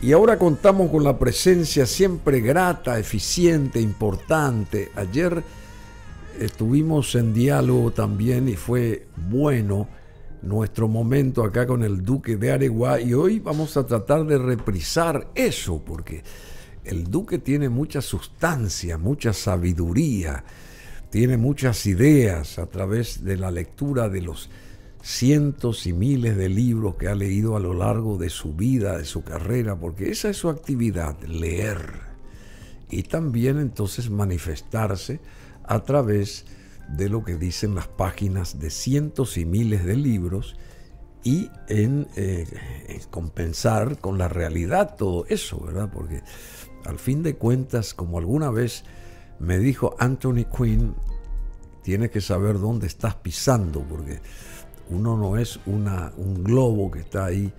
Y ahora contamos con la presencia siempre grata, eficiente, importante. Ayer estuvimos en diálogo también y fue bueno nuestro momento acá con el Duque de Areguá y hoy vamos a tratar de reprisar eso porque el Duque tiene mucha sustancia, mucha sabiduría, tiene muchas ideas a través de la lectura de los cientos y miles de libros que ha leído a lo largo de su vida, de su carrera, porque esa es su actividad, leer. Y también entonces manifestarse a través de lo que dicen las páginas de cientos y miles de libros y en, eh, compensar con la realidad todo eso, ¿verdad? Porque al fin de cuentas, como alguna vez me dijo Anthony Quinn, tienes que saber dónde estás pisando, porque uno no es una, un globo que está ahí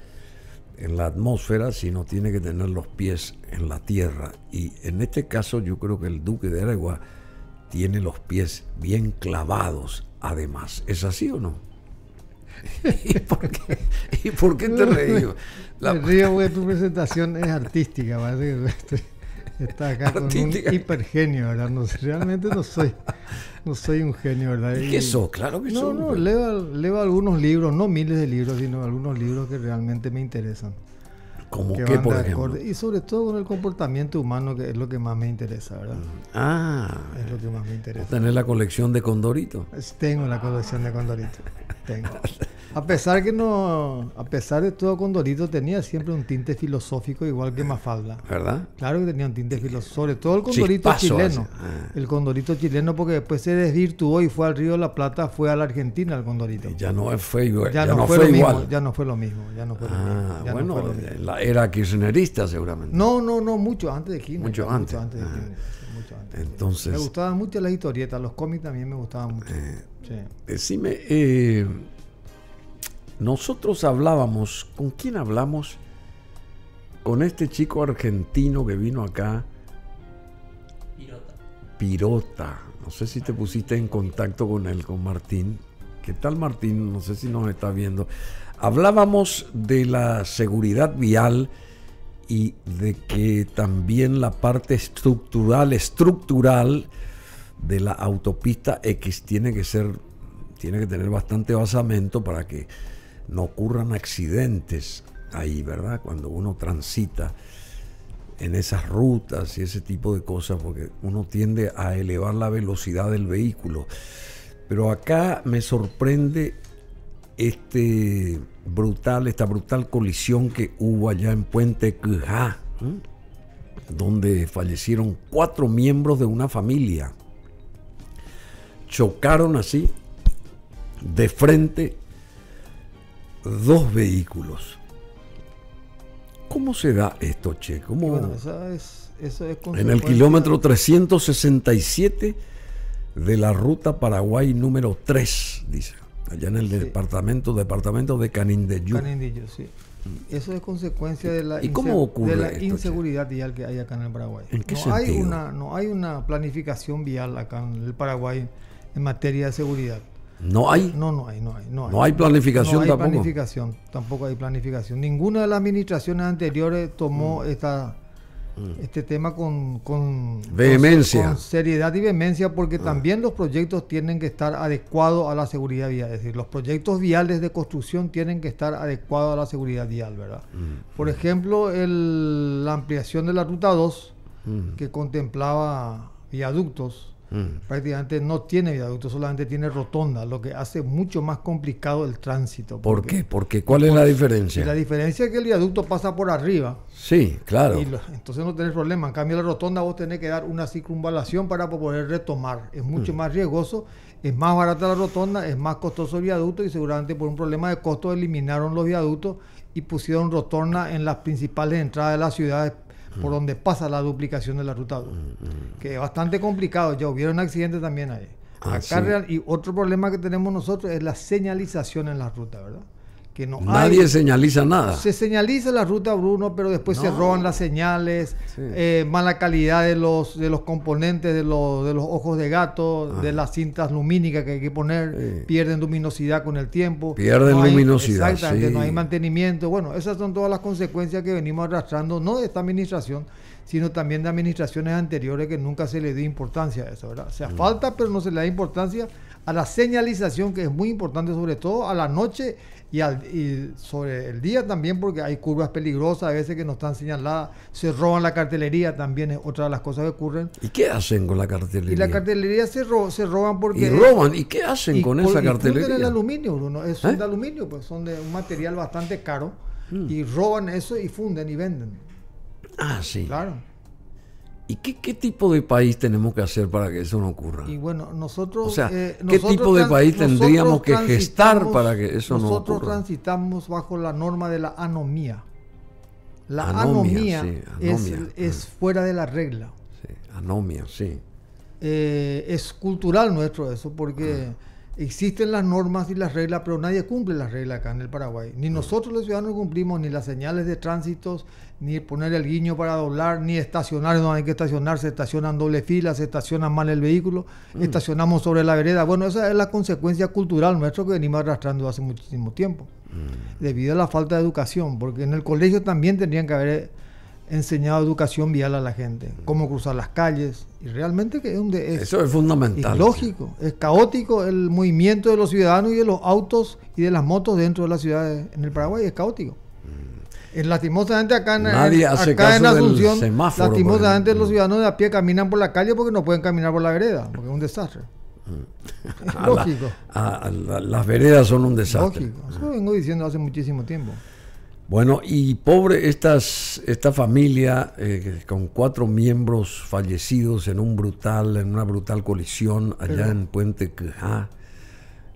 en la atmósfera, sino tiene que tener los pies en la tierra. Y en este caso yo creo que el duque de Aragua tiene los pies bien clavados, además. ¿Es así o no? ¿Y por qué, te reí? La... Me río tu presentación es artística, parece que... está acá con un hipergenio, ¿verdad? realmente no soy, no soy un genio, ¿verdad? Y ¿Qué Claro que no, No, leo, leo, algunos libros, no miles de libros, sino algunos libros que realmente me interesan. ¿Cómo qué, por ejemplo? Y sobre todo con el comportamiento humano, que es lo que más me interesa, ¿verdad? Mm, ah. Es lo que más me interesa. ¿Tenés la colección de Condorito? Tengo la colección de Condorito. Tengo. A pesar que no, a pesar de todo, Condorito tenía siempre un tinte filosófico igual que Mafalda. ¿Verdad? Claro que tenía un tinte filosófico, sobre todo el Condorito chileno. Ah. El Condorito chileno porque después se desvirtuó y fue al Río de la Plata, fue a la Argentina el Condorito. Ya no fue igual. Ya, no, fue, igual. ya no fue lo mismo. Ya no fue bueno, era kirchnerista seguramente. No, no, no, mucho antes de Kirchner. Mucho antes. Mucho antes ah. Entonces. Me gustaban mucho las historietas, los cómics también me gustaban mucho. Eh, decime. Eh, nosotros hablábamos, ¿con quién hablamos? Con este chico argentino que vino acá. Pirota. Pirota. No sé si te pusiste en contacto con él, con Martín. ¿Qué tal Martín? No sé si nos está viendo. Hablábamos de la seguridad vial y de que también la parte estructural, estructural de la autopista X tiene que ser, tiene que tener bastante basamento para que no ocurran accidentes ahí, ¿verdad? Cuando uno transita en esas rutas y ese tipo de cosas, porque uno tiende a elevar la velocidad del vehículo. Pero acá me sorprende este brutal, esta brutal colisión que hubo allá en Puente Cujá, donde fallecieron cuatro miembros de una familia. Chocaron así, de frente, dos vehículos. ¿Cómo se da esto, Che? ¿Cómo... Bueno, en el kilómetro 367 de la ruta Paraguay número 3, dice. Allá en el departamento, departamento de Canindeyú. Canindeyú, sí. Eso es consecuencia de la, la inseguridad vial que hay acá en el Paraguay. no, Hay una, no hay una planificación vial acá en el Paraguay en materia de seguridad. No hay. No, no hay, no hay. No hay, planificación tampoco. No hay planificación, tampoco hay planificación. Ninguna de las administraciones anteriores tomó mm. Mm. este tema con, vehemencia. seriedad y vehemencia, porque mm. también los proyectos tienen que estar adecuados a la seguridad vial. Es decir, los proyectos viales de construcción tienen que estar adecuados a la seguridad vial, ¿verdad? Por ejemplo, la ampliación de la ruta 2, que contemplaba viaductos Mm. prácticamente no tiene viaducto, solamente tiene rotonda, lo que hace mucho más complicado el tránsito. ¿Por qué? Porque ¿cuál es la pues, diferencia? La diferencia es que el viaducto pasa por arriba. Sí, claro. entonces no tenés problema. En cambio, la rotonda vos tenés que dar una circunvalación para poder retomar. Es mucho mm. más riesgoso, es más barata la rotonda, es más costoso el viaducto y seguramente por un problema de costo eliminaron los viaductos y pusieron rotonda en las principales entradas de las ciudades por mm. donde pasa la duplicación de la ruta 2, mm, mm. que es bastante complicado. Ya un accidente también ahí. Ah, y otro problema que tenemos nosotros es la señalización en la ruta, ¿verdad? no Nadie señaliza nada. Se señaliza la ruta, Bruno, pero después se roban las señales, eh, mala calidad de los, de los componentes, de los, ojos de gato, ah. de las cintas lumínicas que hay que poner, pierden luminosidad con el tiempo. Pierden luminosidad. exactamente, no hay mantenimiento. Bueno, esas son todas las consecuencias que venimos arrastrando, no de esta administración, sino también de administraciones anteriores que nunca se le dio importancia a eso, ¿verdad? O sea, mm. falta, pero no se le da importancia a la señalización, que es muy importante, sobre todo a la noche y, sobre el día también, porque hay curvas peligrosas a veces que no están señaladas, se roban la cartelería, también es otra de las cosas que ocurren. ¿Y qué hacen con la cartelería? Y la cartelería se, se roban porque... ¿Y roban? ¿Y qué hacen con esa cartelería? el aluminio, Bruno, es, son ¿Eh? de aluminio, pues son de un material bastante caro, mm. y roban eso y funden y venden. Ah, sí. Claro. ¿Y qué, tipo de país tenemos que hacer para que eso no ocurra? Y bueno, nosotros... sea, eh, ¿qué tipo de país tendríamos que gestar para que eso no ocurra? Nosotros transitamos bajo la norma de la anomía. La anomía, ah. Es, fuera de la regla. Sí, anomía, sí. Eh, es cultural nuestro eso, porque... Ah. Existen las normas y las reglas, pero nadie cumple las reglas acá en el Paraguay. Ni nosotros los ciudadanos cumplimos ni las señales de tránsitos, ni poner el guiño para doblar, ni estacionar no hay que estacionarse, Se estacionan doble fila, se estaciona mal el vehículo, mm. estacionamos sobre la vereda. Bueno, esa es la consecuencia cultural nuestra que venimos arrastrando hace muchísimo tiempo, mm. debido a la falta de educación, porque en el colegio también tendrían que haber eh, enseñado educación vial a la gente, cómo cruzar las calles. Y realmente que es un Eso es fundamental. Es lógico, es caótico el movimiento de los ciudadanos y de los autos y de las motos dentro de las ciudades en el Paraguay, es caótico. Mm. Eh, lastimosamente acá en, Nadie hace acá caso en Asunción, semáforo, lastimosamente los ciudadanos de a pie caminan por la calle porque no pueden caminar por la vereda, porque es un desastre. Mm. lógico. las veredas son un desastre. Lógico, eso lo vengo diciendo hace muchísimo tiempo. Bueno, y pobre estas, esta familia eh, con cuatro miembros fallecidos en un brutal, en una brutal colisión allá en Puente queja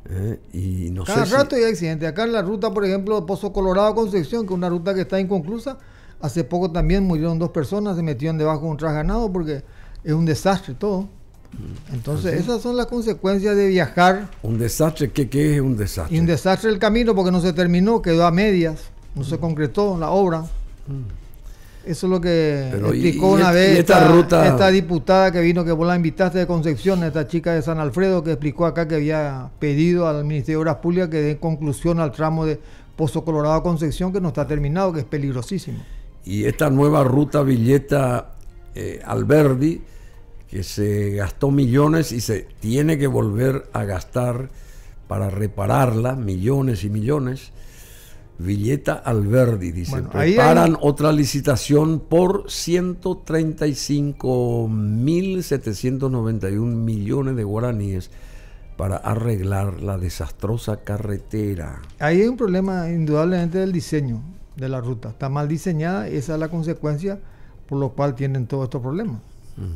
eh, y no cada rato hay accidentes. Acá en la ruta, por ejemplo, Pozo Colorado Concepción, que es una ruta que está inconclusa, hace poco también murieron dos personas, se metieron debajo de un trasganado porque es un desastre todo. Entonces, esas son las consecuencias de viajar. Un desastre, ¿qué, qué es un desastre? Y un desastre el camino porque no se terminó, quedó a medias no se concretó la obra. Eso es lo que explicó una vez esta, diputada que vino, que vos la invitaste de Concepción, esta chica de San Alfredo, que explicó acá que había pedido al Ministerio de Obras Públicas que dé conclusión al tramo de Pozo Colorado a Concepción, que no está terminado, que es peligrosísimo. Y esta nueva ruta Villeta eh, Alberdi, que se gastó millones y se tiene que volver a gastar para repararla, millones y millones Villeta Alberdi, dice, preparan otra licitación por 135.791 millones de guaraníes para arreglar la desastrosa carretera. Ahí hay un problema indudablemente del diseño de la ruta. Está mal diseñada, y esa es la consecuencia por lo cual tienen todos estos problemas. Mm,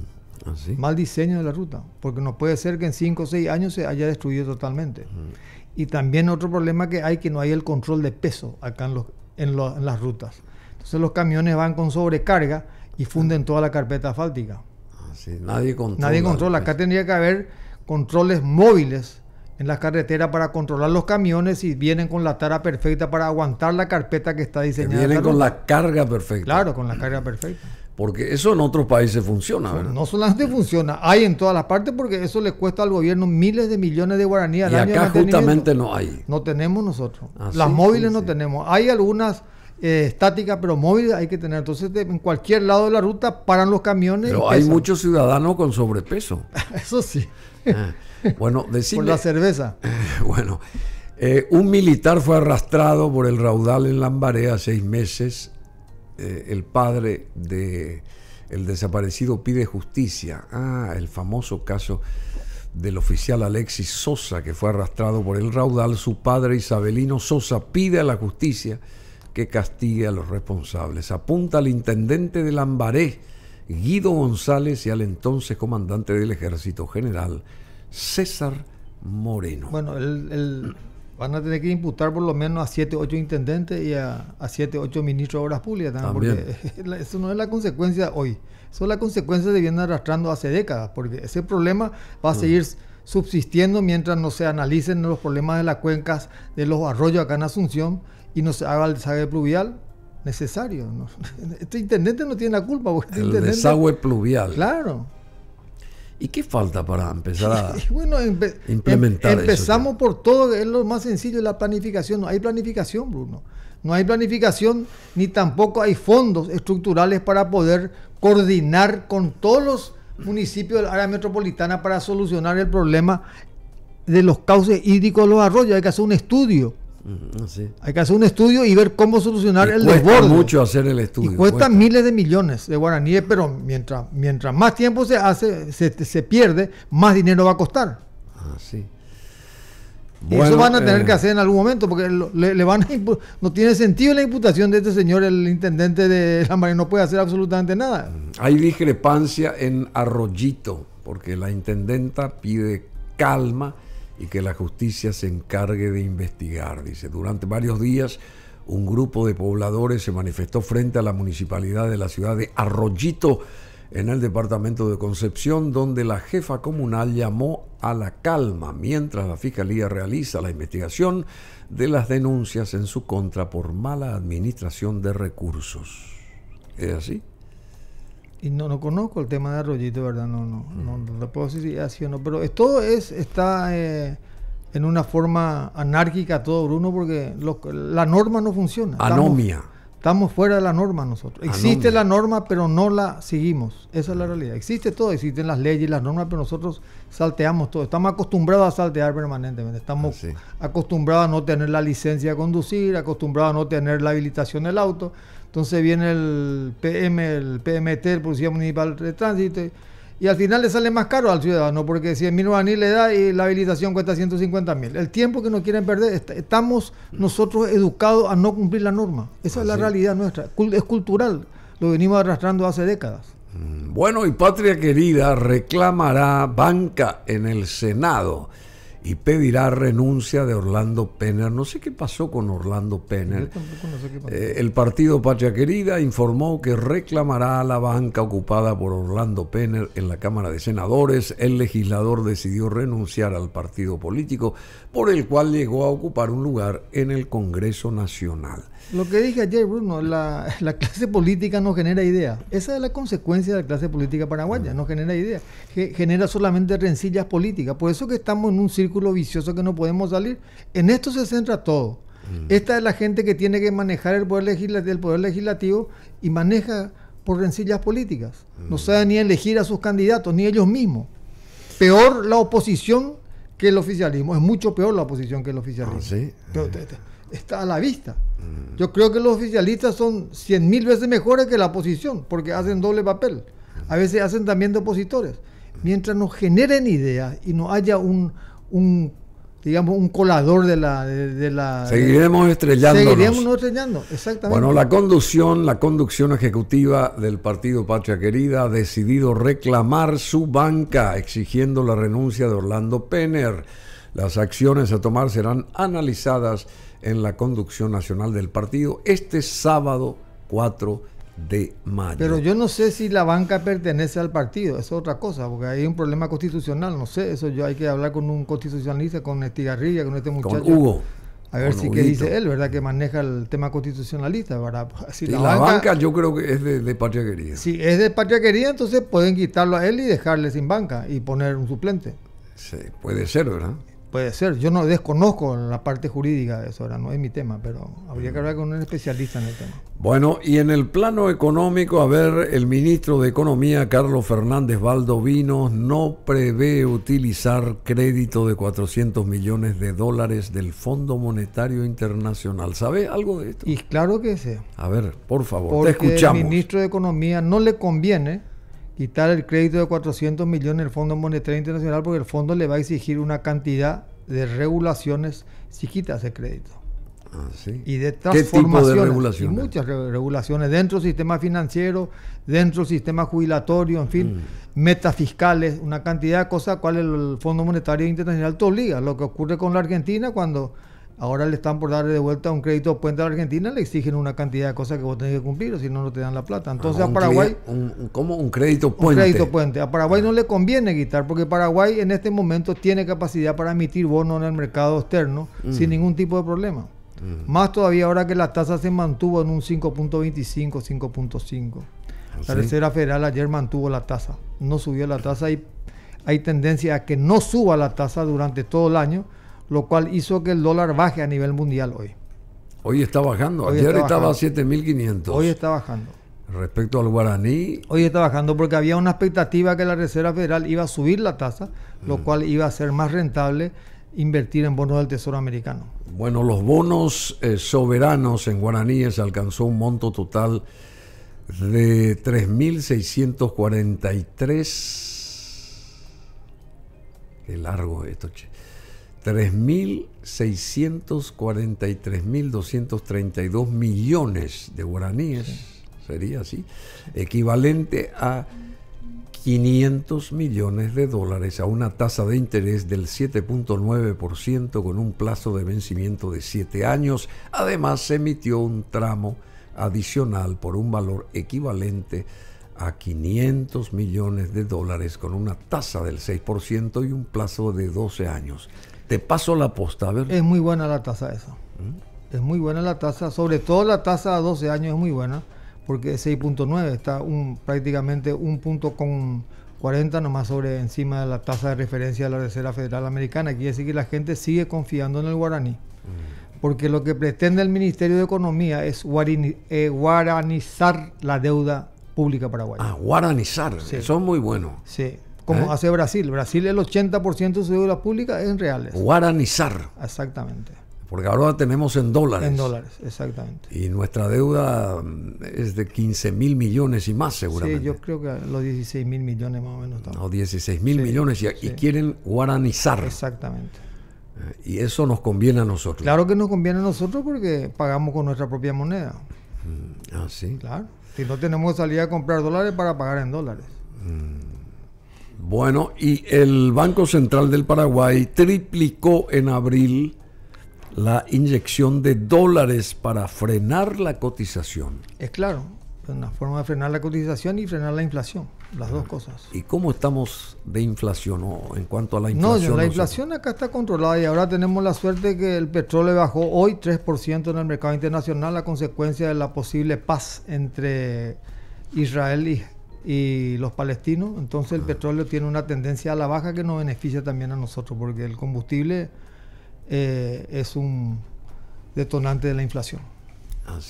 ¿ah, mal diseño de la ruta, porque no puede ser que en 5 o 6 años se haya destruido totalmente. Mm. Y también otro problema que hay que no hay el control de peso acá en, los, en, las rutas. Entonces los camiones van con sobrecarga y funden toda la carpeta asfáltica. Ah, nadie controla. Nadie controla. Acá tendría que haber controles móviles en las carreteras para controlar los camiones y vienen con la tara perfecta para aguantar la carpeta que está diseñada. vienen con la carga perfecta. Claro, con la carga perfecta. Porque eso en otros países funciona. ¿verdad? No solamente eh. funciona, hay en todas las partes porque eso le cuesta al gobierno miles de millones de guaraníes y acá justamente no hay. No tenemos nosotros. Ah, las móviles no tenemos. Hay algunas eh, estáticas, pero móviles hay que tener. Entonces, en cualquier lado de la ruta paran los camiones. Pero hay muchos ciudadanos con sobrepeso. eso sí. Ah, bueno, decimos. por la cerveza. bueno, eh, un militar fue arrastrado por el raudal en Lambaré seis meses eh, el padre de el desaparecido pide justicia. Ah, el famoso caso del oficial Alexis Sosa, que fue arrastrado por el raudal, su padre Isabelino Sosa pide a la justicia que castigue a los responsables. Apunta al intendente de Lambaré, Guido González, y al entonces comandante del Ejército General, César Moreno. Bueno, el Van a tener que imputar por lo menos a 7, 8 intendentes y a, a 7, 8 ministros de Obras Públicas también, porque eso no es la consecuencia hoy. Eso es la consecuencia que viene arrastrando hace décadas, porque ese problema va a mm. seguir subsistiendo mientras no se analicen los problemas de las cuencas, de los arroyos acá en Asunción y no se haga el desagüe pluvial necesario. Este intendente no tiene la culpa. Porque este el desagüe pluvial. Claro. ¿Y qué falta para empezar a em-, implementar Empezamos por todo, es lo más sencillo, la planificación. No hay planificación, Bruno. No hay planificación ni tampoco hay fondos estructurales para poder coordinar con todos los municipios del área metropolitana para solucionar el problema de los cauces hídricos de los arroyos. Hay que hacer un estudio Mm, hay que hacer un estudio y ver cómo solucionar el cuesta mucho hacer el estudio. cuesta, miles de millones de guaraníes, pero mientras, mientras más tiempo se hace, se, pierde, más dinero va a costar. Ah, eso van a tener eh, que hacer en algún momento, porque le, van no tiene sentido la imputación de este señor, el intendente de la Marina, no puede hacer absolutamente nada. Mm, hay discrepancia en Arroyito, porque la intendenta pide calma y que la justicia se encargue de investigar, dice. Durante varios días un grupo de pobladores se manifestó frente a la municipalidad de la ciudad de Arroyito, en el departamento de Concepción, donde la jefa comunal llamó a la calma mientras la fiscalía realiza la investigación de las denuncias en su contra por mala administración de recursos. ¿Es así? y no, no conozco el tema de Arroyito, ¿verdad? No, no, mm. no, no puedo decir así no, pero esto es, está eh, en una forma anárquica todo, Bruno, porque la norma no funciona. Anomia. Estamos, fuera de la norma nosotros. Existe la norma, pero no la seguimos. Esa es la realidad. Existe todo, existen las leyes, y las normas, pero nosotros salteamos todo. Estamos acostumbrados a saltear permanentemente. Estamos ah, acostumbrados a no tener la licencia de conducir, acostumbrados a no tener la habilitación del auto entonces viene el PM, el PMT, el Policía Municipal de Tránsito, y al final le sale más caro al ciudadano, porque 100 mil y le da y la habilitación cuesta 150 mil. El tiempo que nos quieren perder, estamos nosotros educados a no cumplir la norma. Esa es la realidad nuestra, es cultural, lo venimos arrastrando hace décadas. Mm, bueno, y Patria Querida reclamará banca en el Senado y pedirá renuncia de Orlando Penner. No sé qué pasó con Orlando Penner. Eh, el partido Patria Querida informó que reclamará a la banca ocupada por Orlando Penner en la Cámara de Senadores. El legislador decidió renunciar al partido político por el cual llegó a ocupar un lugar en el Congreso Nacional. Lo que dije ayer, Bruno, la, clase política no genera idea. Esa es la consecuencia de la clase política paraguaya, no genera idea. genera solamente rencillas políticas. Por eso que estamos en un círculo vicioso que no podemos salir. En esto se centra todo. Mm. Esta es la gente que tiene que manejar el poder, legislativo, el poder legislativo y maneja por rencillas políticas. No mm. sabe ni elegir a sus candidatos, ni ellos mismos. Peor la oposición que el oficialismo. Es mucho peor la oposición que el oficialismo. Ah, Pero, está a la vista. Yo creo que los oficialistas son cien mil veces mejores que la oposición, porque hacen doble papel. A veces hacen también de opositores. Mientras no generen ideas y no haya un, un digamos, un colador de la... la seguiremos estrellando. Seguiremos estrellando, exactamente. Bueno, la conducción, la conducción ejecutiva del Partido Patria Querida ha decidido reclamar su banca, exigiendo la renuncia de Orlando Penner. Las acciones a tomar serán analizadas en la conducción nacional del partido este sábado 4 de mayo. Pero yo no sé si la banca pertenece al partido, es otra cosa, porque hay un problema constitucional, no sé, eso yo hay que hablar con un constitucionalista, con Estigarrilla, con este muchacho. Con Hugo. A ver si qué dice él, ¿verdad? Que maneja el tema constitucionalista, ¿verdad? la, y la banca, yo creo que es de, patriaquería. Si es de patria entonces pueden quitarlo a él y dejarle sin banca y poner un suplente. Sí, puede ser, ¿verdad? Puede ser, yo no desconozco la parte jurídica de eso, ahora no es mi tema, pero habría que hablar con un especialista en el tema. Bueno, y en el plano económico, a ver, el ministro de Economía, Carlos Fernández Valdovinos, no prevé utilizar crédito de 400 millones de dólares del Fondo Monetario Internacional. ¿Sabe algo de esto? Y claro que sí. A ver, por favor, te escuchamos. El ministro de Economía no le conviene quitar el crédito de 400 millones del Fondo Monetario Internacional porque el fondo le va a exigir una cantidad de regulaciones si quita ese crédito. Ah, y de transformaciones. ¿Qué de regulaciones? Y muchas regulaciones dentro del sistema financiero, dentro del sistema jubilatorio, en fin, mm. metas fiscales, una cantidad de cosas a cuales el Fondo Monetario Internacional te obliga. Lo que ocurre con la Argentina cuando Ahora le están por darle de vuelta un crédito puente a la Argentina, le exigen una cantidad de cosas que vos tenés que cumplir, o si no, no te dan la plata. Entonces ah, a Paraguay. ¿Cómo? Un crédito puente. Un crédito puente. A Paraguay no le conviene quitar, porque Paraguay en este momento tiene capacidad para emitir bonos en el mercado externo mm. sin ningún tipo de problema. Mm. Más todavía ahora que la tasa se mantuvo en un 5.25, 5.5. ¿Ah, la Federal ayer mantuvo la tasa, no subió la tasa y hay tendencia a que no suba la tasa durante todo el año lo cual hizo que el dólar baje a nivel mundial hoy. Hoy está bajando, ayer estaba a 7.500. Hoy está bajando. Respecto al guaraní. Hoy está bajando porque había una expectativa que la Reserva Federal iba a subir la tasa, lo mm. cual iba a ser más rentable invertir en bonos del Tesoro americano. Bueno, los bonos eh, soberanos en guaraníes alcanzó un monto total de 3.643. Qué largo esto, che. 3.643.232 millones de guaraníes, sería así, equivalente a 500 millones de dólares a una tasa de interés del 7.9% con un plazo de vencimiento de 7 años. Además, se emitió un tramo adicional por un valor equivalente a 500 millones de dólares con una tasa del 6% y un plazo de 12 años. Te paso la posta, a ver. Es muy buena la tasa esa. Mm. Es muy buena la tasa, sobre todo la tasa a 12 años es muy buena, porque es 6.9, está un, prácticamente un punto con 40 nomás sobre encima de la tasa de referencia de la Reserva Federal Americana. Quiere decir que la gente sigue confiando en el guaraní. Mm. Porque lo que pretende el Ministerio de Economía es eh, guaranizar la deuda pública paraguaya. Ah, guaranizar. son Eso muy buenos. Sí como ¿Eh? hace Brasil. Brasil el 80% de su deuda pública es en reales. Guaranizar. Exactamente. Porque ahora tenemos en dólares. En dólares, exactamente. Y nuestra deuda mm, es de 15 mil millones y más, seguramente. Sí, yo creo que los 16 mil millones más o menos. Estamos. No, 16 mil millones y, quieren guaranizar. Exactamente. Eh, y eso nos conviene a nosotros. Claro que nos conviene a nosotros porque pagamos con nuestra propia moneda. Mm, ah, sí. Claro. Si no tenemos salida a comprar dólares para pagar en dólares. Mm. Bueno, y el Banco Central del Paraguay triplicó en abril la inyección de dólares para frenar la cotización. Es claro, una forma de frenar la cotización y frenar la inflación, las dos ah. cosas. ¿Y cómo estamos de inflación o en cuanto a la inflación? No, la inflación acá está controlada y ahora tenemos la suerte que el petróleo bajó hoy 3% en el mercado internacional a consecuencia de la posible paz entre Israel y y los palestinos, entonces el petróleo tiene una tendencia a la baja que nos beneficia también a nosotros, porque el combustible eh, es un detonante de la inflación.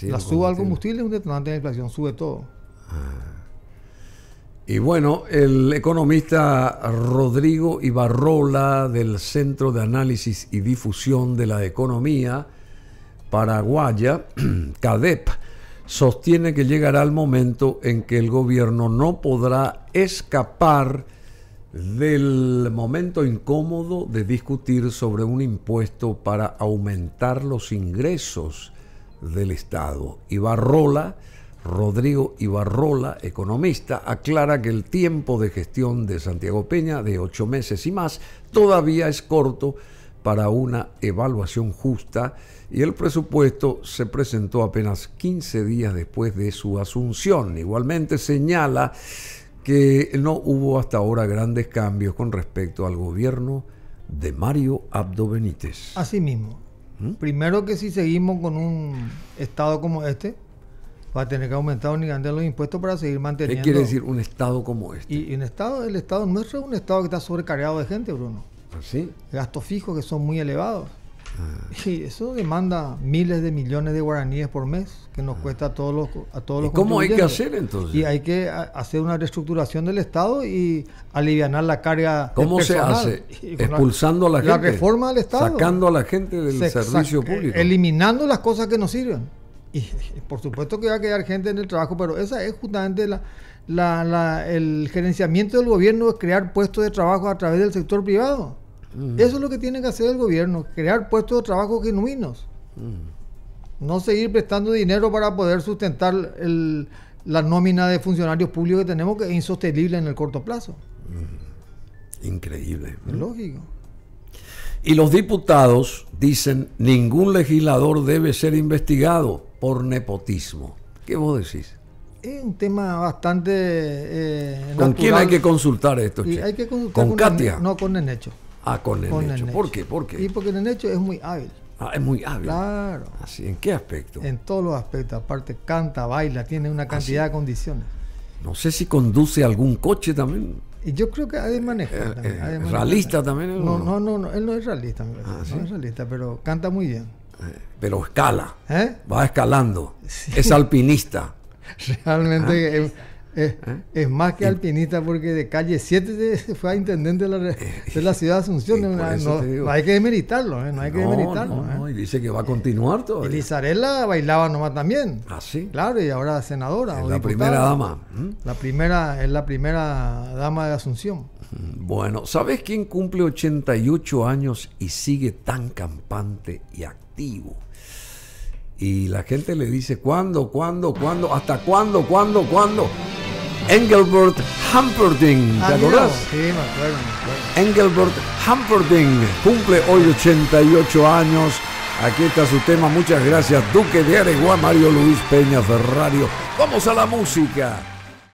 la suba al combustible es un detonante de la inflación, sube todo. Ah. Y bueno, el economista Rodrigo Ibarrola del Centro de Análisis y Difusión de la Economía Paraguaya, CADEP, sostiene que llegará el momento en que el gobierno no podrá escapar del momento incómodo de discutir sobre un impuesto para aumentar los ingresos del Estado. Ibarrola, Rodrigo Ibarrola, economista, aclara que el tiempo de gestión de Santiago Peña, de ocho meses y más, todavía es corto para una evaluación justa y el presupuesto se presentó apenas 15 días después de su asunción. Igualmente señala que no hubo hasta ahora grandes cambios con respecto al gobierno de Mario Abdo Benítez. Así mismo. ¿Mm? Primero que si seguimos con un estado como este, va a tener que aumentar ni únicamente los impuestos para seguir manteniendo. ¿Qué quiere decir un estado como este? Y, un estado, el estado nuestro es un estado que está sobrecargado de gente, Bruno. Pues Gastos fijos que son muy elevados. Ah. Y eso demanda miles de millones de guaraníes por mes, que nos ah. cuesta a todos los a todos los ¿Y ¿Cómo hay que hacer entonces? Y hay que hacer una reestructuración del Estado y alivianar la carga. ¿Cómo se hace? Expulsando a la gente. La reforma del Estado. Sacando a la gente del servicio eh, público. Eliminando las cosas que no sirven. y por supuesto que va a quedar gente en el trabajo, pero esa es justamente la, el gerenciamiento del gobierno es crear puestos de trabajo a través del sector privado. Mm. Eso es lo que tiene que hacer el gobierno, crear puestos de trabajo genuinos. Mm. No seguir prestando dinero para poder sustentar la nómina de funcionarios públicos que tenemos, que es insostenible en el corto plazo. Mm. Increíble. lógico. Y los diputados dicen, ningún legislador debe ser investigado por nepotismo. ¿Qué vos decís? Es un tema bastante. Eh, ¿Con quién hay que consultar esto? ¿Con, Katia? no, con Nenecho. Ah, con Nenecho. ¿Por qué? ¿Por qué? Y porque Nenecho es muy hábil. Ah, es muy hábil. Claro. Así, ah, ¿En qué aspecto? En todos los aspectos. Aparte, canta, baila, tiene una ah, cantidad de condiciones. No sé si conduce algún coche también. Y yo creo que hay maneja eh, eh, ¿Realista también? No, no, no, él no es realista. Ah, no es realista, pero canta muy bien. Pero escala. Va escalando. Es alpinista. Realmente ah, ¿eh? es, más que alpinista porque de calle 7 fue a intendente de la, eh, ciudad de Asunción. hay que demeritarlo, no hay que demeritarlo. ¿eh? Y dice que va a continuar todo Y Lizarela bailaba nomás también. Ah, Claro, y ahora senadora. la primera dama. La primera, es la primera dama de Asunción. Mm, bueno, ¿sabes quién cumple 88 años y sigue tan campante y activo? Y la gente le dice, ¿cuándo, cuándo, cuándo? ¿Hasta cuándo, cuándo, cuándo? Engelbert Humperdinck, ¿te ah, acordás? Sí, me acuerdo, Engelbert Humperdinck cumple hoy 88 años. Aquí está su tema. Muchas gracias, Duque de Aregua, Mario Luis Peña Ferrario. Vamos a la música.